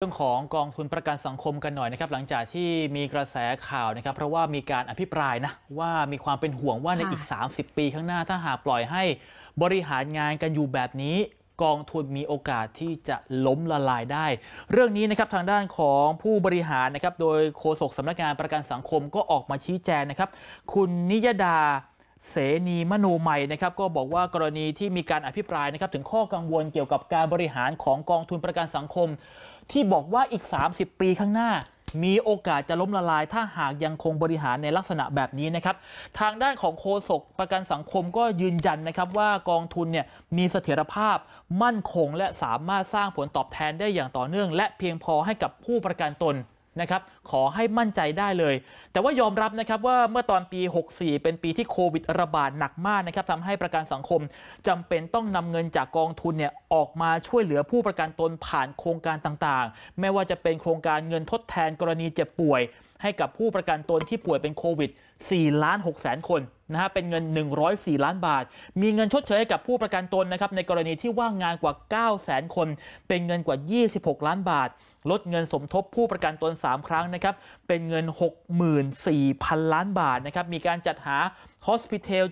เรื่องของกองทุนประกันสังคมกันหน่อยนะครับ หลังจากที่มีกระแสข่าวนะครับ เพราะว่ามีการอภิปรายนะ ว่ามีความเป็นห่วงว่าในอีก 30 ปีข้างหน้าถ้าหากปล่อยให้บริหารงานกันอยู่แบบนี้กองทุนมีโอกาสที่จะล้มละลายได้ เรื่องนี้นะครับทางด้านของผู้บริหารนะครับโดยโฆษกสำนักงานประกันสังคมก็ออกมาชี้แจงนะครับคุณนิยดาเสนีมนูใหม่นะครับก็บอกว่ากรณีที่มีการอภิปรายนะครับถึงข้อกังวลเกี่ยวกับการบริหารของกองทุนประกันสังคม ที่บอกว่าอีก 30 ปีข้างหน้า มีโอกาสจะล้มละลายถ้าหากยังคงบริหารในลักษณะแบบนี้นะครับ ทางด้านของโคศกประกันสังคมก็ยืนยันนะครับ ว่ากองทุนเนี่ยมีเสถียรภาพ มั่นคงและสามารถสร้างผลตอบแทนได้อย่างต่อเนื่อง และเพียงพอให้กับผู้ประกันตนนะครับขอให้มั่นใจได้เลย แต่ว่ายอมรับนะครับว่าเมื่อตอนปี 64 เป็นปีที่โควิดระบาดหนักมากนะครับทำให้ประกันสังคม จำเป็นต้องนำเงินจากกองทุนเนี่ยออกมาช่วยเหลือผู้ประกันตนผ่านโครงการต่างๆไม่ว่าจะเป็นโครงการเงินทดแทนกรณีเจ็บป่วยให้กับผู้ประกันตนที่ป่วยเป็นโควิด4 ล้าน6แสนคนนะฮะ เป็นเงิน 104 ล้านบาท มีเงินชดเชยให้กับผู้ประกันตนนะครับ ในกรณีที่ว่างงานกว่า 9 แสนคน เป็นเงินกว่า 26 ล้านบาท ลดเงินสมทบผู้ประกันตน 3 ครั้งนะครับ เป็นเงิน 64,000 ล้านบาทนะครับ มีการจัดหาฮอสพิเทล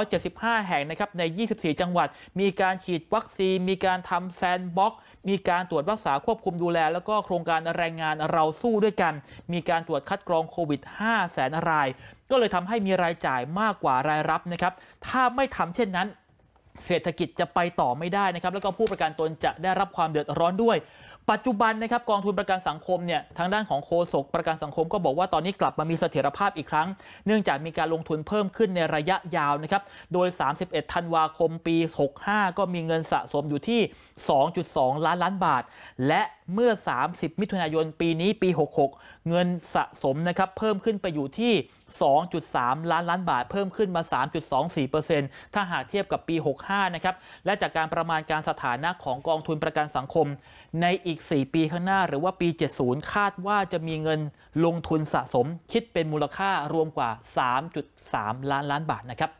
175 แห่งนะครับใน 24 จังหวัด มีการฉีดวัคซีน มีการทำแซนบ็อก มีการตรวจรักษาควบคุมดูแล แล้วก็โครงการแรงงานเราสู้ด้วยกัน มีการตรวจคัดกรองโควิด 5 แสนราย ก็เลยทำให้มีรายจ่ายมากกว่ารายรับนะครับ ถ้าไม่ทำเช่นนั้น เศรษฐกิจจะไปต่อไม่ได้นะครับ แล้วก็ผู้ประกันตนจะได้รับความเดือดร้อนด้วยปัจจุบันนะครับกองทุนประกันสังคมเนี่ยทางด้านของโคศกประกันสังคมก็บอกว่าตอนนี้กลับมามีเสถียรภาพอีกครั้ง เนื่องจากมีการลงทุนเพิ่มขึ้นในระยะยาวนะครับโดย 31ธันวาคมปี 65 ก็มีเงินสะสมอยู่ที่ 2.2 ล้านล้านบาท และเมื่อ 30 มิถุนายน ปีนี้ปี 66 เงินสะสมนะครับ เพิ่มขึ้นไปอยู่ที่ 2.3 ล้านล้านบาท เพิ่มขึ้นมา 3.24%ถ้าหากเทียบกับปี 65นะครับ และจากการประมาณการสถานะของกองทุนประกันสังคมในอีก 4 ปีข้างหน้าหรือว่าปี 70 คาดว่าจะมีเงินลงทุนสะสมคิดเป็นมูลค่ารวมกว่า 3.3 ล้านล้านบาทนะครับ